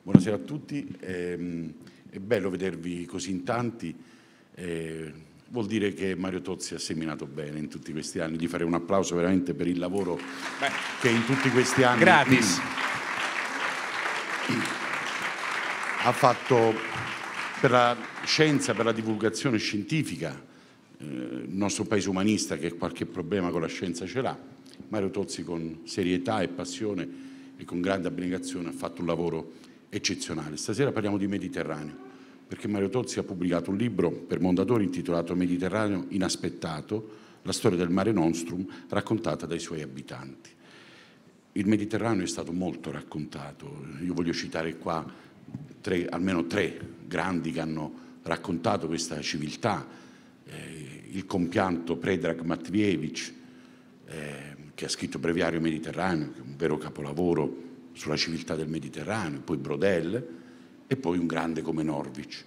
Buonasera a tutti, eh, è bello vedervi così in tanti, eh, vuol dire che Mario Tozzi ha seminato bene in tutti questi anni, gli farei un applauso veramente per il lavoro Beh, che in tutti questi anni gratis. ha fatto per la scienza, per la divulgazione scientifica, eh, il nostro paese umanista che qualche problema con la scienza ce l'ha, Mario Tozzi con serietà e passione e con grande abnegazione ha fatto un lavoro eccezionale. Stasera parliamo di Mediterraneo, perché Mario Tozzi ha pubblicato un libro per Mondadori intitolato Mediterraneo inaspettato, la storia del mare Nostrum raccontata dai suoi abitanti. Il Mediterraneo è stato molto raccontato, io voglio citare qua tre, almeno tre grandi che hanno raccontato questa civiltà, eh, il compianto Predrag Matvievich, eh, che ha scritto Breviario Mediterraneo, che è un vero capolavoro sulla civiltà del Mediterraneo, poi Brodel e poi un grande come Norwich.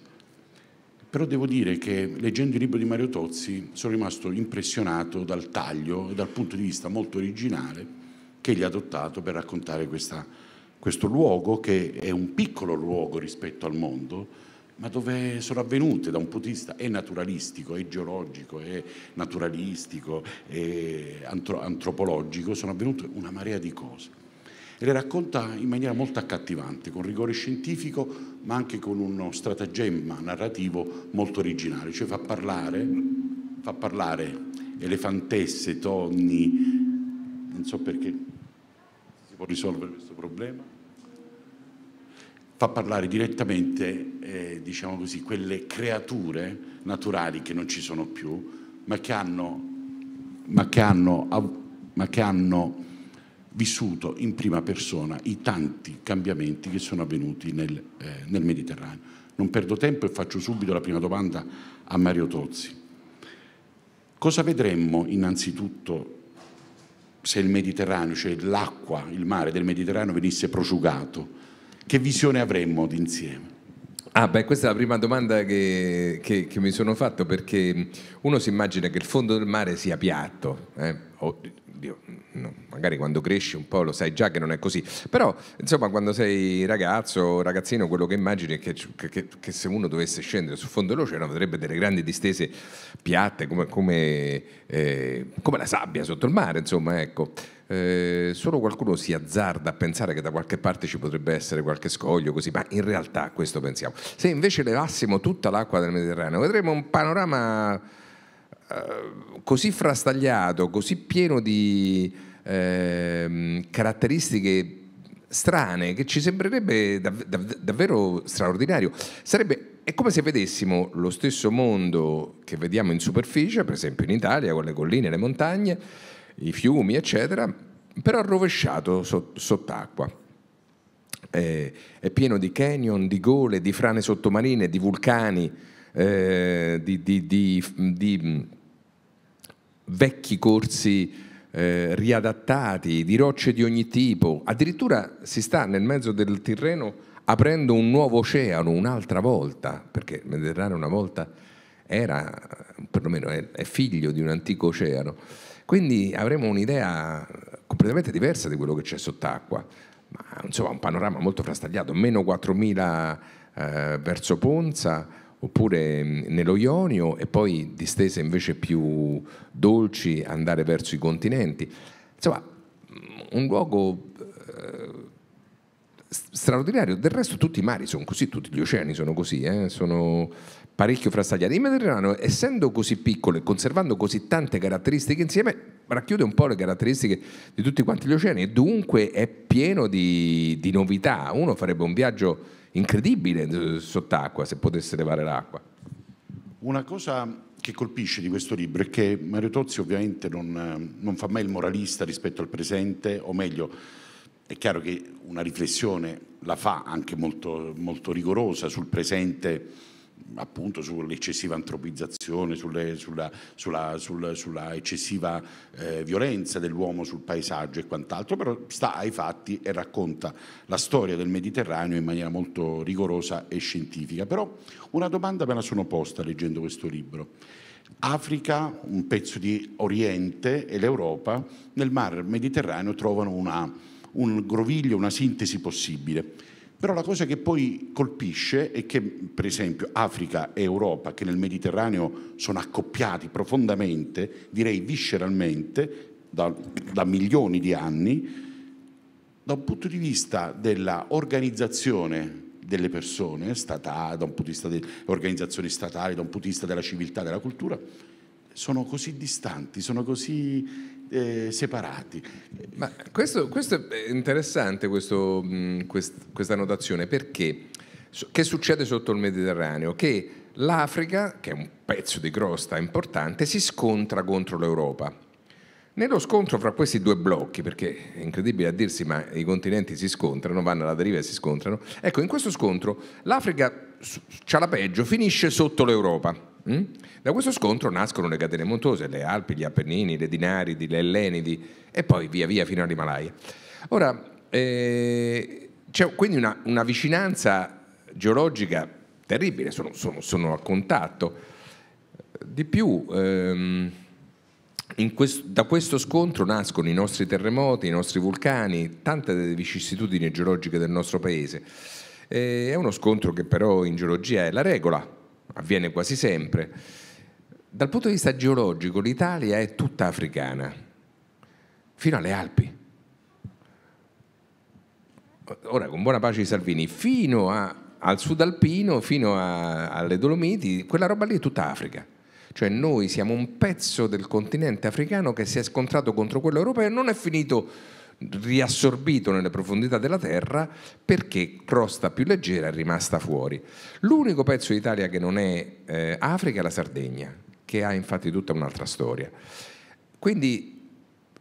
Però devo dire che leggendo il libro di Mario Tozzi sono rimasto impressionato dal taglio e dal punto di vista molto originale che egli ha adottato per raccontare questa, questo luogo che è un piccolo luogo rispetto al mondo, ma dove sono avvenute da un punto di vista e naturalistico, e geologico, e naturalistico, è antropologico, sono avvenute una marea di cose e le racconta in maniera molto accattivante, con rigore scientifico ma anche con uno stratagemma narrativo molto originale, cioè fa parlare, fa parlare elefantesse, tonni, non so perché si può risolvere questo problema, fa parlare direttamente, eh, diciamo così, quelle creature naturali che non ci sono più, ma che hanno, ma che hanno, ma che hanno vissuto in prima persona i tanti cambiamenti che sono avvenuti nel, eh, nel Mediterraneo. Non perdo tempo e faccio subito la prima domanda a Mario Tozzi. Cosa vedremmo innanzitutto se il Mediterraneo, cioè l'acqua, il mare del Mediterraneo venisse prosciugato? Che visione avremmo d'insieme? Ah beh, questa è la prima domanda che, che, che mi sono fatto perché uno si immagina che il fondo del mare sia piatto, eh? Dio, no, magari quando cresci un po' lo sai già che non è così, però insomma quando sei ragazzo, o ragazzino, quello che immagini è che, che, che se uno dovesse scendere sul fondo dell'oceano vedrebbe delle grandi distese piatte come, come, eh, come la sabbia sotto il mare, insomma, ecco. Eh, solo qualcuno si azzarda a pensare che da qualche parte ci potrebbe essere qualche scoglio, così, ma in realtà questo pensiamo. Se invece levassimo tutta l'acqua del Mediterraneo, vedremmo un panorama eh, così frastagliato, così pieno di eh, caratteristiche strane che ci sembrerebbe dav- dav- davvero straordinario. Sarebbe, è come se vedessimo lo stesso mondo che vediamo in superficie, per esempio in Italia, con le colline, le montagne, i fiumi, eccetera, però rovesciato so- sott'acqua. Eh, è pieno di canyon, di gole, di frane sottomarine, di vulcani, eh, di, di, di, di vecchi corsi eh, riadattati, di rocce di ogni tipo, addirittura si sta nel mezzo del Tirreno aprendo un nuovo oceano un'altra volta, perché il Mediterraneo una volta era, perlomeno è, è figlio di un antico oceano, quindi avremo un'idea completamente diversa di quello che c'è sott'acqua, ma insomma un panorama molto frastagliato, meno 4.000 eh, verso Ponza, oppure mm, nello Ionio e poi distese invece più dolci andare verso i continenti. Insomma, mm, un luogo eh, straordinario. Del resto tutti i mari sono così, tutti gli oceani sono così, eh? sono parecchio frastagliati. Il Mediterraneo, essendo così piccolo e conservando così tante caratteristiche insieme, racchiude un po' le caratteristiche di tutti quanti gli oceani e dunque è pieno di, di novità. Uno farebbe un viaggio incredibile eh, sott'acqua, se potesse levare l'acqua. Una cosa che colpisce di questo libro è che Mario Tozzi ovviamente non, non fa mai il moralista rispetto al presente, o meglio, è chiaro che una riflessione la fa anche molto, molto rigorosa sul presente appunto sull'eccessiva antropizzazione, sulle, sulla, sulla, sulla, eccessiva eh, violenza dell'uomo sul paesaggio e quant'altro, però sta ai fatti e racconta la storia del Mediterraneo in maniera molto rigorosa e scientifica. Però una domanda me la sono posta leggendo questo libro. Africa, un pezzo di Oriente e l'Europa nel mar Mediterraneo trovano una, un groviglio, una sintesi possibile però la cosa che poi colpisce è che per esempio Africa e Europa, che nel Mediterraneo sono accoppiati profondamente, direi visceralmente, da, da milioni di anni, da un punto di vista dell'organizzazione delle persone, statale, da un punto di vista dell'organizzazione statale, da un punto di vista della civiltà, della cultura, sono così distanti, sono così eh, separati. Ma questo, questo è interessante, questo, mm, quest, questa notazione, perché che succede sotto il Mediterraneo? Che l'Africa, che è un pezzo di crosta importante, si scontra contro l'Europa. Nello scontro fra questi due blocchi, perché è incredibile a dirsi, ma i continenti si scontrano, vanno alla deriva e si scontrano, ecco, in questo scontro l'Africa, c'ha la peggio, finisce sotto l'Europa Mm? Da questo scontro nascono le catene montuose, le Alpi, gli Appennini, le Dinaridi, le Ellenidi e poi via via fino all'Himalaya. Ora, eh, c'è quindi una, una, vicinanza geologica terribile, sono, sono, sono al contatto. Di più, ehm, questo, da questo scontro nascono i nostri terremoti, i nostri vulcani, tante delle vicissitudini geologiche del nostro paese. Eh, è uno scontro che però in geologia è la regola, avviene quasi sempre. Dal punto di vista geologico l'Italia è tutta africana, fino alle Alpi. Ora, con buona pace di Salvini, fino a, al sud alpino, fino a, alle Dolomiti, quella roba lì è tutta Africa. Cioè noi siamo un pezzo del continente africano che si è scontrato contro quello europeo e non è finito riassorbito nelle profondità della terra perché crosta più leggera è rimasta fuori. L'unico pezzo d'Italia che non è eh, Africa è la Sardegna, che ha infatti tutta un'altra storia. Quindi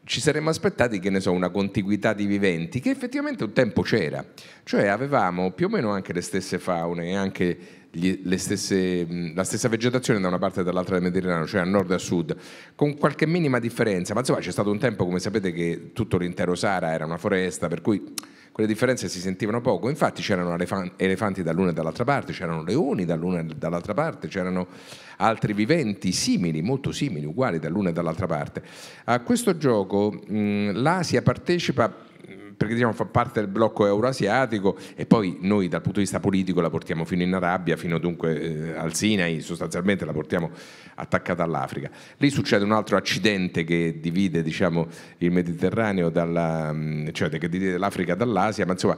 ci saremmo aspettati, che ne so, una contiguità di viventi che effettivamente un tempo c'era, cioè avevamo più o meno anche le stesse faune e anche gli, stesse, mm, la stessa vegetazione da una parte e dall'altra del Mediterraneo, cioè a nord e a sud, con qualche minima differenza, ma insomma c'è stato un tempo, come sapete, che tutto l'intero Sahara era una foresta, per cui quelle differenze si sentivano poco, infatti c'erano elefanti dall'una e dall'altra parte, c'erano leoni dall'una e dall'altra parte, c'erano altri viventi simili, molto simili, uguali dall'una e dall'altra parte. A questo gioco mm, l'Asia partecipa perché diciamo, fa parte del blocco euroasiatico e poi noi dal punto di vista politico la portiamo fino in Arabia, fino dunque eh, al Sinai, sostanzialmente la portiamo attaccata all'Africa. Lì succede un altro accidente che divide diciamo, il Mediterraneo, dalla, mm, cioè che divide l'Africa dall'Asia, ma insomma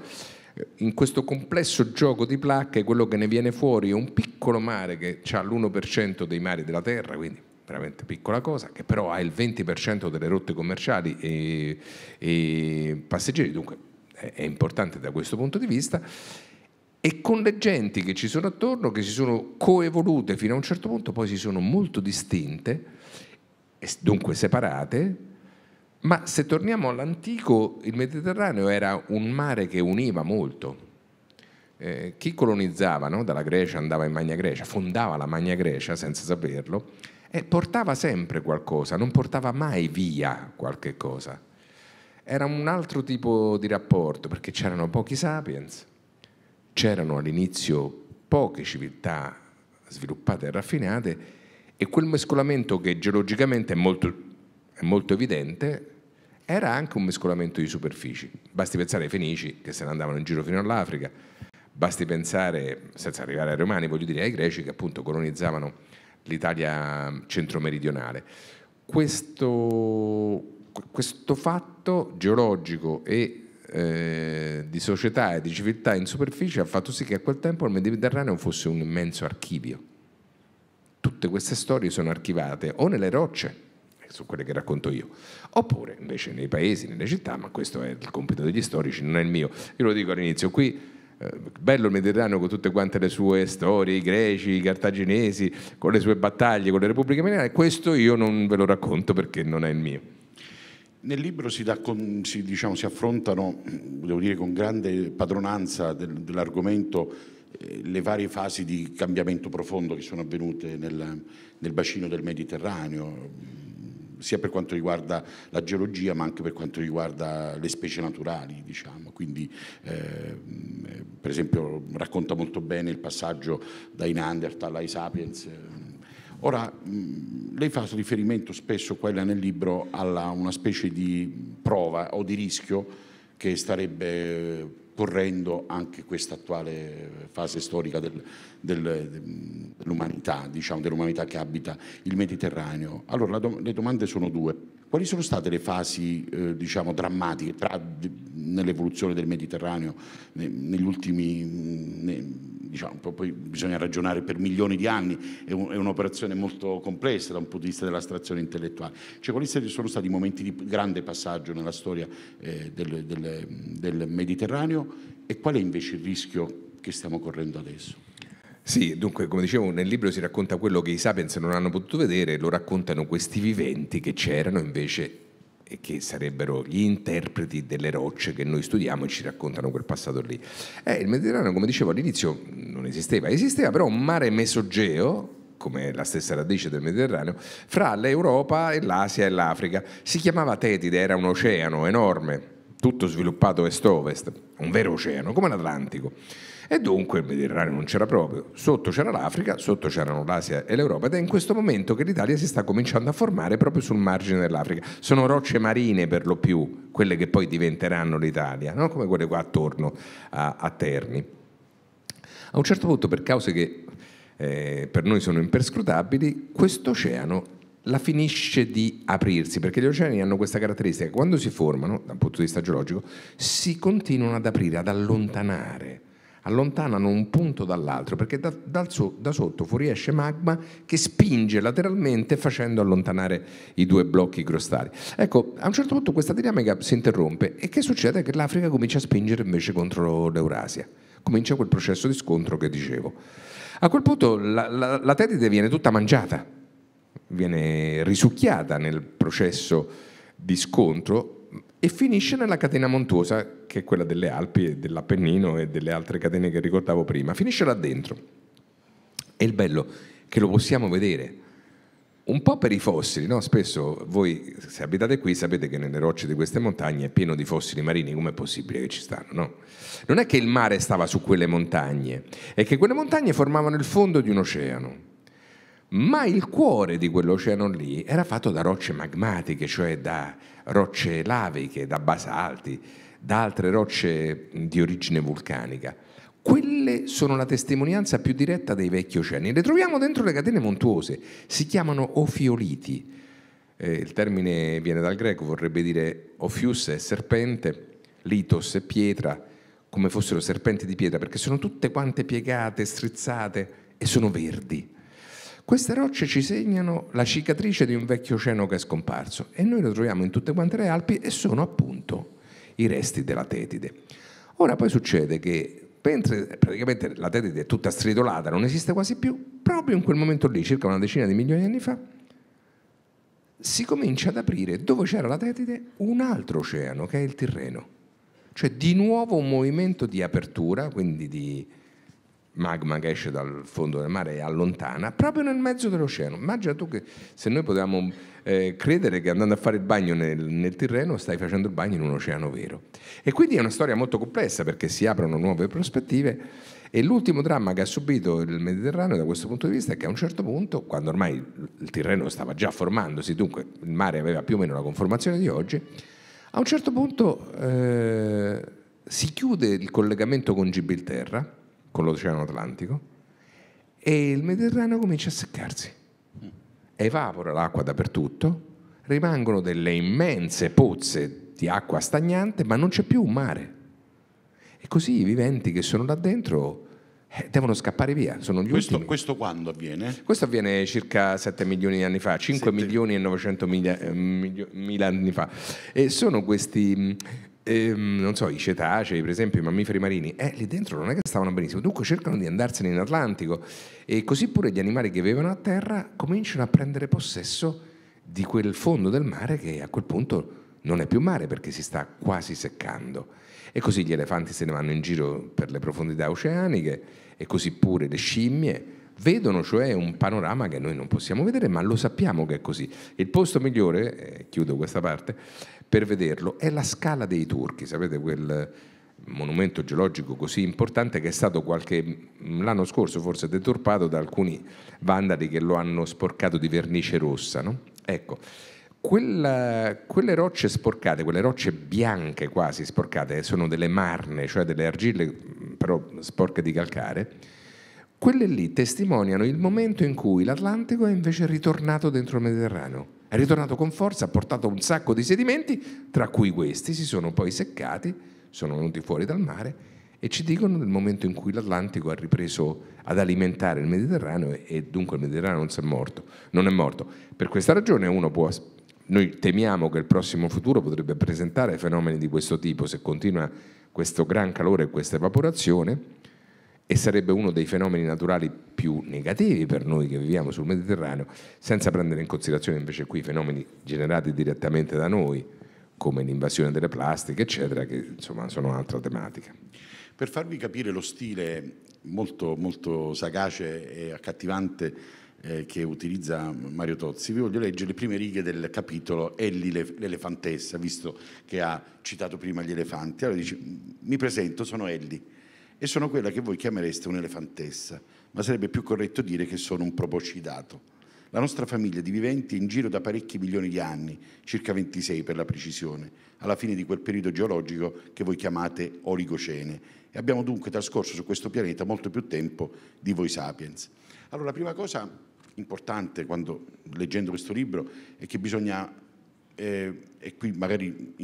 eh, in questo complesso gioco di placche quello che ne viene fuori è un piccolo mare che ha l'1% dei mari della Terra, quindi veramente piccola cosa, che però ha il 20% delle rotte commerciali e, e passeggeri, dunque è, è importante da questo punto di vista e con le genti che ci sono attorno, che si sono coevolute fino a un certo punto, poi si sono molto distinte, dunque separate, ma se torniamo all'antico, il Mediterraneo era un mare che univa molto. Eh, chi colonizzava no? dalla Grecia andava in Magna Grecia, fondava la Magna Grecia senza saperlo, e portava sempre qualcosa, non portava mai via qualche cosa. Era un altro tipo di rapporto perché c'erano pochi sapiens, c'erano all'inizio poche civiltà sviluppate e raffinate e quel mescolamento che geologicamente è molto, è molto evidente era anche un mescolamento di superfici. Basti pensare ai Fenici che se ne andavano in giro fino all'Africa, basti pensare, senza arrivare ai Romani, voglio dire ai Greci che appunto colonizzavano l'Italia mm, centro-meridionale. Questo, questo, fatto geologico e eh, di società e di civiltà in superficie ha fatto sì che a quel tempo il Mediterraneo fosse un immenso archivio. Tutte queste storie sono archivate o nelle rocce, eh, su quelle che racconto io, oppure invece nei paesi, nelle città, ma questo è il compito degli storici, non è il mio. Io lo dico all'inizio, qui eh, bello il Mediterraneo con tutte quante le sue storie, i greci, i cartaginesi, con le sue battaglie, con le repubbliche mediane, questo io non ve lo racconto perché non è il mio. Nel libro si, da, si, diciamo, si affrontano, devo dire con grande padronanza del, dell'argomento, eh, le varie fasi di cambiamento profondo che sono avvenute nel, nel bacino del Mediterraneo sia per quanto riguarda la geologia ma anche per quanto riguarda le specie naturali, diciamo. Quindi, eh, per esempio, racconta molto bene il passaggio dai Neanderthal ai Sapiens. Ora, mh, lei fa riferimento spesso, quella nel libro, a una specie di prova o di rischio che starebbe correndo anche questa attuale fase storica del, del, dell'umanità, diciamo, dell'umanità che abita il Mediterraneo. Allora do, le domande sono due. Quali sono state le fasi eh, diciamo, drammatiche nell'evoluzione del Mediterraneo ne, negli ultimi... Ne, diciamo, poi bisogna ragionare per milioni di anni, è, un, è un'operazione molto complessa da un punto di vista dell'astrazione intellettuale. Cioè, quali sono stati i momenti di grande passaggio nella storia eh, del, del, del Mediterraneo e qual è invece il rischio che stiamo correndo adesso? Sì, dunque, come dicevo, nel libro si racconta quello che i sapiens non hanno potuto vedere, lo raccontano questi viventi che c'erano invece e che sarebbero gli interpreti delle rocce che noi studiamo e ci raccontano quel passato lì. Eh, il Mediterraneo, come dicevo all'inizio, non esisteva, esisteva però un mare mesogeo, come la stessa radice del Mediterraneo, fra l'Europa e l'Asia e l'Africa. Si chiamava Tetide, era un oceano enorme, tutto sviluppato est-ovest, un vero oceano, come l'Atlantico. E dunque il Mediterraneo non c'era proprio, sotto c'era l'Africa, sotto c'erano l'Asia e l'Europa ed è in questo momento che l'Italia si sta cominciando a formare proprio sul margine dell'Africa. Sono rocce marine per lo più quelle che poi diventeranno l'Italia, no? come quelle qua attorno a, a Terni. A un certo punto, per cause che eh, per noi sono imperscrutabili, questo oceano la finisce di aprirsi, perché gli oceani hanno questa caratteristica, quando si formano, dal punto di vista geologico, si continuano ad aprire, ad allontanare allontanano un punto dall'altro perché da, da, da sotto fuoriesce magma che spinge lateralmente facendo allontanare i due blocchi crostali. Ecco, a un certo punto questa dinamica si interrompe e che succede? Che l'Africa comincia a spingere invece contro l'Eurasia, comincia quel processo di scontro che dicevo. A quel punto la, la, la tetide viene tutta mangiata, viene risucchiata nel processo di scontro e finisce nella catena montuosa, che è quella delle Alpi, e dell'Appennino e delle altre catene che ricordavo prima. Finisce là dentro. E il bello che lo possiamo vedere. Un po' per i fossili, no? spesso voi se abitate qui sapete che nelle rocce di queste montagne è pieno di fossili marini, com'è possibile che ci stanno? No? Non è che il mare stava su quelle montagne, è che quelle montagne formavano il fondo di un oceano ma il cuore di quell'oceano lì era fatto da rocce magmatiche, cioè da rocce laviche, da basalti, da altre rocce di origine vulcanica. Quelle sono la testimonianza più diretta dei vecchi oceani. Le troviamo dentro le catene montuose, si chiamano ofioliti. Eh, il termine viene dal greco, vorrebbe dire ofius è serpente, litos è pietra, come fossero serpenti di pietra, perché sono tutte quante piegate, strizzate e sono verdi. Queste rocce ci segnano la cicatrice di un vecchio oceano che è scomparso e noi lo troviamo in tutte quante le Alpi e sono appunto i resti della Tetide. Ora poi succede che mentre praticamente la Tetide è tutta stridolata, non esiste quasi più, proprio in quel momento lì, circa una decina di milioni di anni fa, si comincia ad aprire dove c'era la Tetide un altro oceano che è il Tirreno. Cioè di nuovo un movimento di apertura, quindi di, magma che esce dal fondo del mare e allontana proprio nel mezzo dell'oceano. Immagina tu che se noi potevamo eh, credere che andando a fare il bagno nel, nel Tirreno stai facendo il bagno in un oceano vero. E quindi è una storia molto complessa perché si aprono nuove prospettive e l'ultimo dramma che ha subito il Mediterraneo da questo punto di vista è che a un certo punto, quando ormai il Tirreno stava già formandosi, dunque il mare aveva più o meno la conformazione di oggi, a un certo punto eh, si chiude il collegamento con Gibilterra con l'Oceano Atlantico e il Mediterraneo comincia a seccarsi. Evapora l'acqua dappertutto, rimangono delle immense pozze di acqua stagnante, ma non c'è più un mare. E così i viventi che sono là dentro eh, devono scappare via. Questo, questo, quando avviene? Questo avviene circa 7 milioni di anni fa, 5 7. milioni e 900 mila, eh, milio, mila anni fa. E sono questi ehm, non so, i cetacei, per esempio, i mammiferi marini, eh, lì dentro non è che stavano benissimo, dunque cercano di andarsene in Atlantico e così pure gli animali che vivevano a terra cominciano a prendere possesso di quel fondo del mare che a quel punto non è più mare perché si sta quasi seccando. E così gli elefanti se ne vanno in giro per le profondità oceaniche e così pure le scimmie vedono cioè un panorama che noi non possiamo vedere, ma lo sappiamo che è così. Il posto migliore, eh, chiudo questa parte, per vederlo, è la scala dei turchi, sapete quel monumento geologico così importante che è stato qualche mm, l'anno scorso forse deturpato da alcuni vandali che lo hanno sporcato di vernice rossa. No? Ecco, quella, quelle rocce sporcate, quelle rocce bianche quasi sporcate, sono delle marne, cioè delle argille mm, però sporche di calcare, quelle lì testimoniano il momento in cui l'Atlantico è invece ritornato dentro il Mediterraneo è ritornato con forza, ha portato un sacco di sedimenti, tra cui questi si sono poi seccati, sono venuti fuori dal mare e ci dicono nel momento in cui l'Atlantico ha ripreso ad alimentare il Mediterraneo e dunque il Mediterraneo non, è morto, non è morto. Per questa ragione uno può noi temiamo che il prossimo futuro potrebbe presentare fenomeni di questo tipo se continua questo gran calore e questa evaporazione e sarebbe uno dei fenomeni naturali più negativi per noi che viviamo sul Mediterraneo, senza prendere in considerazione invece qui i fenomeni generati direttamente da noi, come l'invasione delle plastiche, eccetera, che insomma sono un'altra tematica. Per farvi capire lo stile molto, molto sagace e accattivante eh, che utilizza Mario Tozzi, vi voglio leggere le prime righe del capitolo Elli l'elefantessa, visto che ha citato prima gli elefanti. Allora dice, mi presento, sono Ellie e sono quella che voi chiamereste un'elefantessa, ma sarebbe più corretto dire che sono un proboscidato. La nostra famiglia di viventi è in giro da parecchi milioni di anni, circa 26 per la precisione, alla fine di quel periodo geologico che voi chiamate Oligocene, e abbiamo dunque trascorso su questo pianeta molto più tempo di voi sapiens. Allora, la prima cosa importante quando leggendo questo libro è che bisogna eh, e qui magari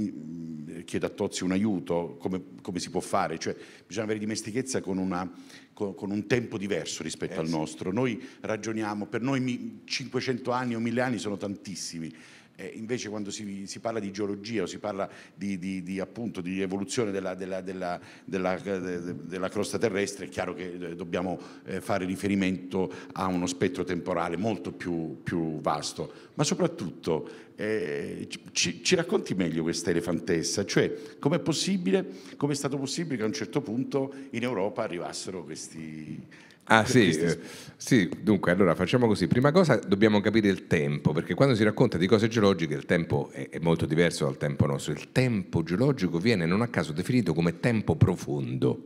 chiedo a Tozzi un aiuto, come, come, si può fare? Cioè, bisogna avere dimestichezza con, una, con, con un tempo diverso rispetto eh, al nostro. Noi ragioniamo, per noi 500 anni o 1000 anni sono tantissimi, eh, invece quando si, si, parla di geologia o si parla di, di, di, appunto, di evoluzione della, della, della, della, eh, crosta terrestre, è chiaro che eh, dobbiamo eh, fare riferimento a uno spettro temporale molto più, più vasto, ma soprattutto eh, ci, ci, racconti meglio questa elefantessa, cioè come possibile, come è stato possibile che a un certo punto in Europa arrivassero questi Ah eh, sì, sì, dunque allora facciamo così. Prima cosa dobbiamo capire il tempo, perché quando si racconta di cose geologiche il tempo è, è molto diverso dal tempo nostro. Il tempo geologico viene non a caso definito come tempo profondo,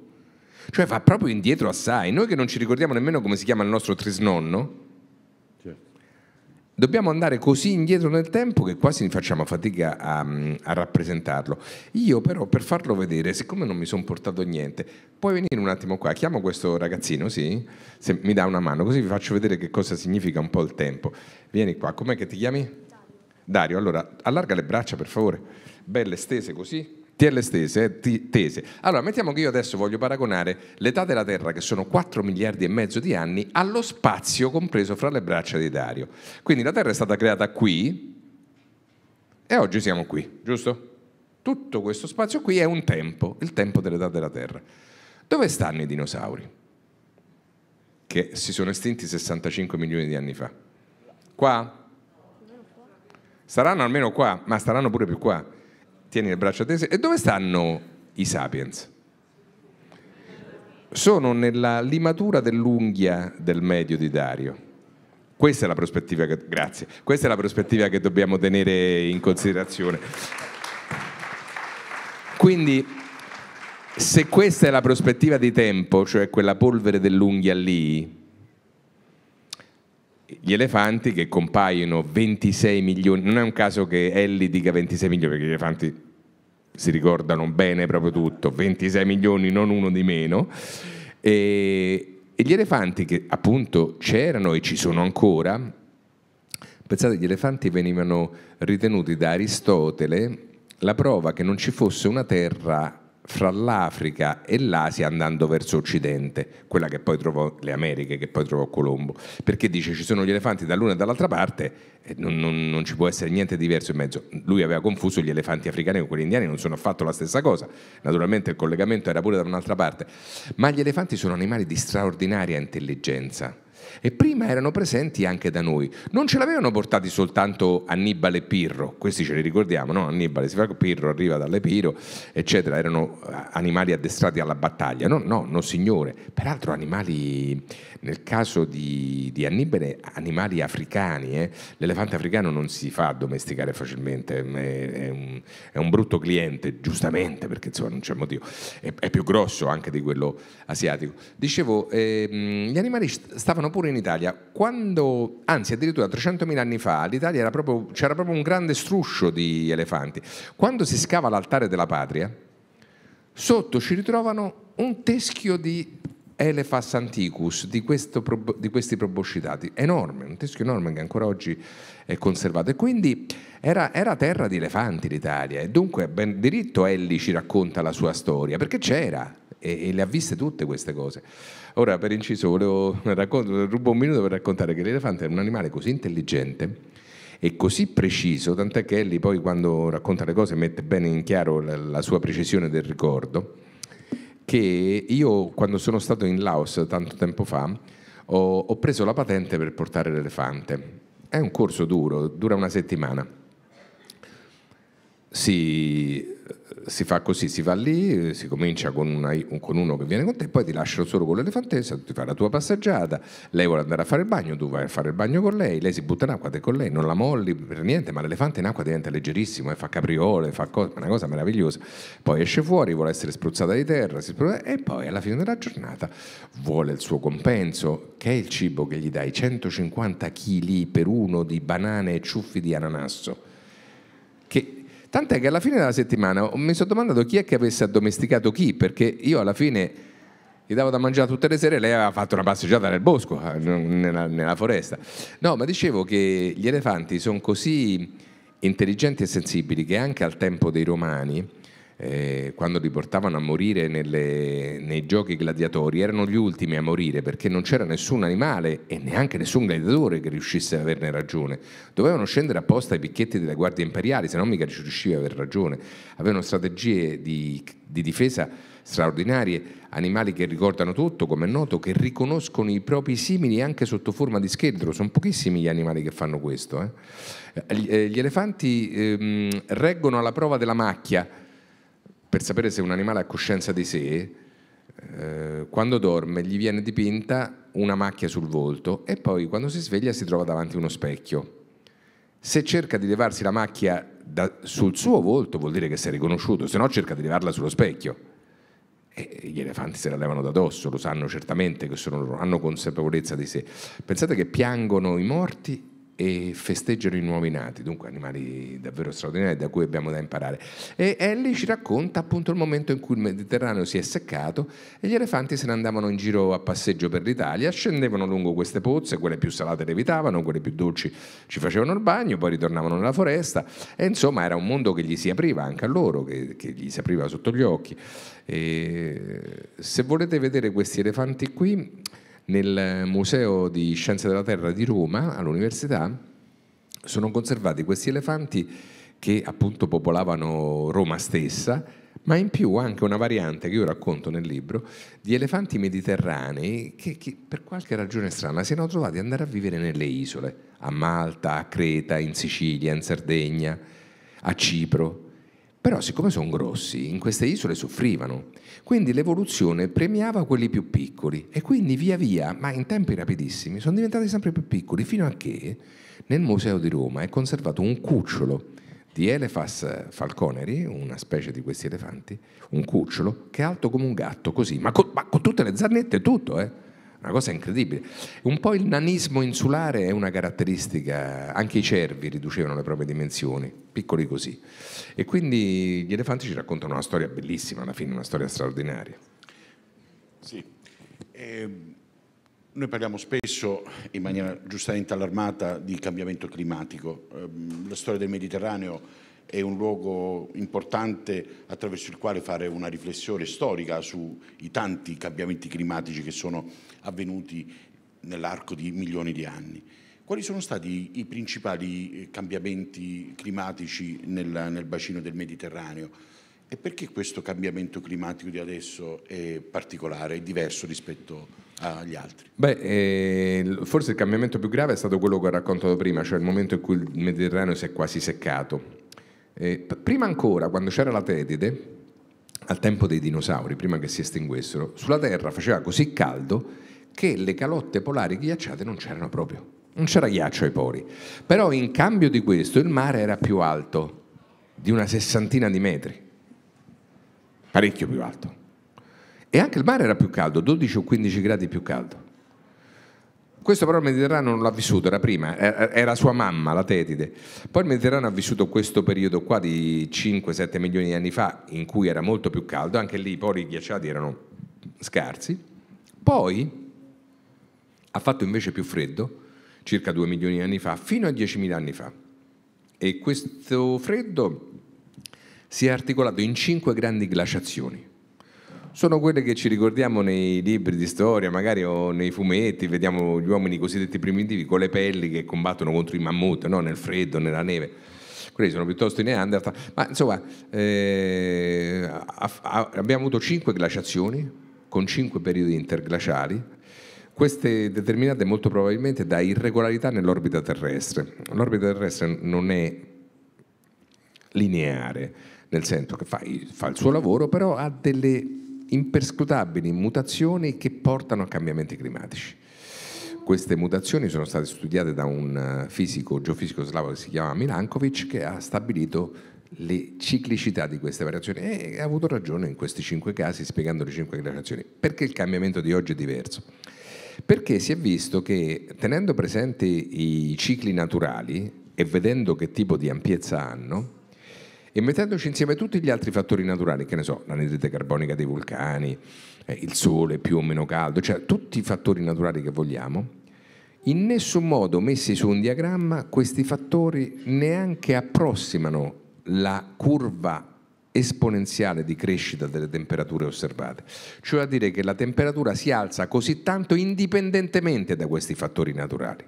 cioè va proprio indietro assai. Noi che non ci ricordiamo nemmeno come si chiama il nostro trisnonno, Dobbiamo andare così indietro nel tempo che quasi facciamo fatica a, a rappresentarlo. Io però per farlo vedere, siccome non mi sono portato niente, puoi venire un attimo qua, chiamo questo ragazzino, sì? Se mi dà una mano, così vi faccio vedere che cosa significa un po' il tempo. Vieni qua, com'è che ti chiami? Dario, allora allarga le braccia per favore, belle stese così, TL stese, eh, t- tese. Allora, mettiamo che io adesso voglio paragonare l'età della Terra, che sono 4 miliardi e mezzo di anni, allo spazio compreso fra le braccia di Dario. Quindi la Terra è stata creata qui e oggi siamo qui, giusto? Tutto questo spazio qui è un tempo, il tempo dell'età della Terra. Dove stanno i dinosauri? Che si sono estinti 65 milioni di anni fa. Qua? Saranno almeno qua, ma staranno pure più qua tieni le braccia tese. E dove stanno i sapiens? Sono nella limatura dell'unghia del medio di Dario. Questa è la prospettiva che, grazie, questa è la prospettiva che dobbiamo tenere in considerazione. Quindi, se questa è la prospettiva di tempo, cioè quella polvere dell'unghia lì, gli elefanti che compaiono 26 milioni, non è un caso che Ellie dica 26 milioni perché gli elefanti si ricordano bene proprio tutto, 26 milioni non uno di meno, e, e gli elefanti che appunto c'erano e ci sono ancora, pensate gli elefanti venivano ritenuti da Aristotele la prova che non ci fosse una terra fra l'Africa e l'Asia andando verso occidente, quella che poi trovò le Americhe, che poi trovò Colombo, perché dice ci sono gli elefanti dall'una e dall'altra parte e non, non, non ci può essere niente diverso in mezzo. Lui aveva confuso gli elefanti africani con quelli indiani, non sono affatto la stessa cosa, naturalmente il collegamento era pure da un'altra parte, ma gli elefanti sono animali di straordinaria intelligenza e prima erano presenti anche da noi. Non ce l'avevano portati soltanto Annibale e Pirro, questi ce li ricordiamo, no? Annibale si fa Pirro, arriva dall'Epiro, eccetera, erano eh, animali addestrati alla battaglia. No, no, no signore, peraltro animali, nel caso di, di Annibale, animali africani, eh? l'elefante africano non si fa domesticare facilmente, è, è, un, è un, brutto cliente, giustamente, perché insomma non c'è motivo, è, è più grosso anche di quello asiatico. Dicevo, eh, gli animali stavano pure in in Italia. Quando, anzi addirittura 300.000 anni fa, l'Italia proprio, c'era proprio un grande struscio di elefanti. Quando si scava l'altare della patria, sotto ci ritrovano un teschio di Elephas Anticus, di, questo, di questi proboscitati, enorme, un teschio enorme che ancora oggi è conservato. E quindi era, era terra di elefanti l'Italia e dunque ben diritto Elli ci racconta la sua storia, perché c'era e, e le ha viste tutte queste cose. Ora, per inciso, volevo racconto, rubo un minuto per raccontare che l'elefante è un animale così intelligente e così preciso, tant'è che Ellie poi quando racconta le cose mette bene in chiaro la, la sua precisione del ricordo, che io quando sono stato in Laos tanto tempo fa ho, ho preso la patente per portare l'elefante. È un corso duro, dura una settimana si si fa così, si va lì, eh, si comincia con, una, con, uno che viene con te, poi ti lasciano solo con l'elefantessa, tu ti fai la tua passeggiata, lei vuole andare a fare il bagno, tu vai a fare il bagno con lei, lei si butta in acqua, te con lei, non la molli per niente, ma l'elefante in acqua diventa leggerissimo e eh, fa capriole, fa co- una cosa meravigliosa, poi esce fuori, vuole essere spruzzata di terra spruzza, e poi alla fine della giornata vuole il suo compenso, che è il cibo che gli dai, 150 kg per uno di banane e ciuffi di ananasso Tant'è che alla fine della settimana mi sono domandato chi è che avesse addomesticato chi, perché io alla fine gli davo da mangiare tutte le sere e lei aveva fatto una passeggiata nel bosco, eh, nella, nella foresta. No, ma dicevo che gli elefanti sono così intelligenti e sensibili che anche al tempo dei romani eh, quando li portavano a morire nelle, nei giochi gladiatori, erano gli ultimi a morire perché non c'era nessun animale e neanche nessun gladiatore che riuscisse ad averne ragione. Dovevano scendere apposta ai picchetti delle guardie imperiali, se no mica ci riusciva ad aver ragione. Avevano strategie di, di difesa straordinarie, animali che ricordano tutto, come è noto, che riconoscono i propri simili anche sotto forma di scheletro. Sono pochissimi gli animali che fanno questo. Eh. Gli eh, elefanti ehm, reggono alla prova della macchia per sapere se un animale ha coscienza di sé, eh, quando dorme gli viene dipinta una macchia sul volto e poi quando si sveglia si trova davanti a uno specchio. Se cerca di levarsi la macchia da, sul suo volto vuol dire che si è riconosciuto, se no cerca di levarla sullo specchio. E gli elefanti se la levano da dosso, lo sanno certamente che sono, hanno consapevolezza di sé. Pensate che piangono i morti e festeggiano i nuovi nati, dunque animali davvero straordinari da cui abbiamo da imparare. E Ellie ci racconta appunto il momento in cui il Mediterraneo si è seccato e gli elefanti se ne andavano in giro a passeggio per l'Italia, scendevano lungo queste pozze, quelle più salate le evitavano, quelle più dolci ci facevano il bagno, poi ritornavano nella foresta e insomma era un mondo che gli si apriva anche a loro, che, che gli si apriva sotto gli occhi. E se volete vedere questi elefanti qui nel Museo di Scienze della Terra di Roma, all'università, sono conservati questi elefanti che appunto popolavano Roma stessa, ma in più anche una variante che io racconto nel libro di elefanti mediterranei che, che per qualche ragione strana si sono trovati ad andare a vivere nelle isole, a Malta, a Creta, in Sicilia, in Sardegna, a Cipro. Però siccome sono grossi, in queste isole soffrivano, quindi l'evoluzione premiava quelli più piccoli e quindi via via, ma in tempi rapidissimi, sono diventati sempre più piccoli fino a che nel Museo di Roma è conservato un cucciolo di Elephas falconeri, una specie di questi elefanti, un cucciolo che è alto come un gatto, così, ma con, ma con tutte le zannette e tutto, eh una cosa incredibile. Un po' il nanismo insulare è una caratteristica, anche i cervi riducevano le proprie dimensioni, piccoli così. E quindi gli elefanti ci raccontano una storia bellissima, alla fine una storia straordinaria. Sì. Eh... Noi parliamo spesso, in maniera giustamente allarmata, di cambiamento climatico. Ehm, la storia del Mediterraneo è un luogo importante attraverso il quale fare una riflessione storica sui tanti cambiamenti climatici che sono avvenuti nell'arco di milioni di anni. Quali sono stati i principali eh, cambiamenti climatici nel, nel bacino del Mediterraneo e perché questo cambiamento climatico di adesso è particolare, è diverso rispetto agli altri? Beh, eh, forse il cambiamento più grave è stato quello che ho raccontato prima, cioè il momento in cui il Mediterraneo si è quasi seccato eh, prima ancora, quando c'era la Tetide, al tempo dei dinosauri, prima che si estinguessero, sulla Terra faceva così caldo che le calotte polari ghiacciate non c'erano proprio, non c'era ghiaccio ai pori. Però in cambio di questo il mare era più alto di una sessantina di metri, parecchio più alto. E anche il mare era più caldo, 12 o 15 gradi più caldo. Questo però il Mediterraneo non l'ha vissuto, era prima, eh, eh, era sua mamma, la Tetide. Poi il Mediterraneo ha vissuto questo periodo qua di 5-7 milioni di anni fa in cui era molto più caldo, anche lì i pori ghiacciati erano scarsi. Poi ha fatto invece più freddo, circa 2 milioni di anni fa, fino a 10.000 anni fa. E questo freddo si è articolato in 5 grandi glaciazioni sono quelle che ci ricordiamo nei libri di storia, magari o nei fumetti, vediamo gli uomini cosiddetti primitivi con le pelli che combattono contro i mammut, no? nel freddo, nella neve. Quelli sono piuttosto i Neanderthal, ma insomma eh, abbiamo avuto cinque glaciazioni con cinque periodi interglaciali, queste determinate molto probabilmente da irregolarità nell'orbita terrestre. L'orbita terrestre non è lineare, nel senso che fa, fa il suo lavoro, però ha delle imperscrutabili mutazioni che portano a cambiamenti climatici. Queste mutazioni sono state studiate da un eh, fisico, geofisico slavo che si chiama Milankovic, che ha stabilito le ciclicità di queste variazioni e ha avuto ragione in questi cinque casi spiegando le cinque variazioni. Perché il cambiamento di oggi è diverso? Perché si è visto che tenendo presenti i cicli naturali e vedendo che tipo di ampiezza hanno, e mettendoci insieme tutti gli altri fattori naturali, che ne so, l'anidride carbonica dei vulcani, eh, il sole più o meno caldo, cioè tutti i fattori naturali che vogliamo, in nessun modo messi su un diagramma questi fattori neanche approssimano la curva esponenziale di crescita delle temperature osservate, cioè a dire che la temperatura si alza così tanto indipendentemente da questi fattori naturali.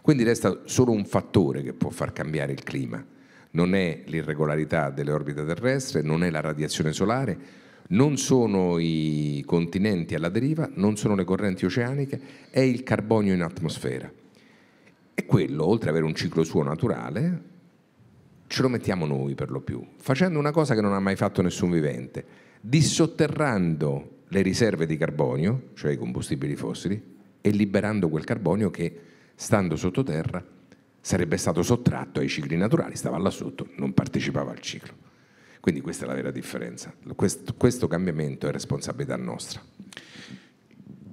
Quindi resta solo un fattore che può far cambiare il clima, non è l'irregolarità delle orbite terrestri, non è la radiazione solare, non sono i continenti alla deriva, non sono le correnti oceaniche, è il carbonio in atmosfera. E quello, oltre ad avere un ciclo suo naturale, ce lo mettiamo noi per lo più, facendo una cosa che non ha mai fatto nessun vivente, dissotterrando le riserve di carbonio, cioè i combustibili fossili, e liberando quel carbonio che, stando sottoterra, sarebbe stato sottratto ai cicli naturali, stava là sotto, non partecipava al ciclo. Quindi questa è la vera differenza. Questo, questo cambiamento è responsabilità nostra.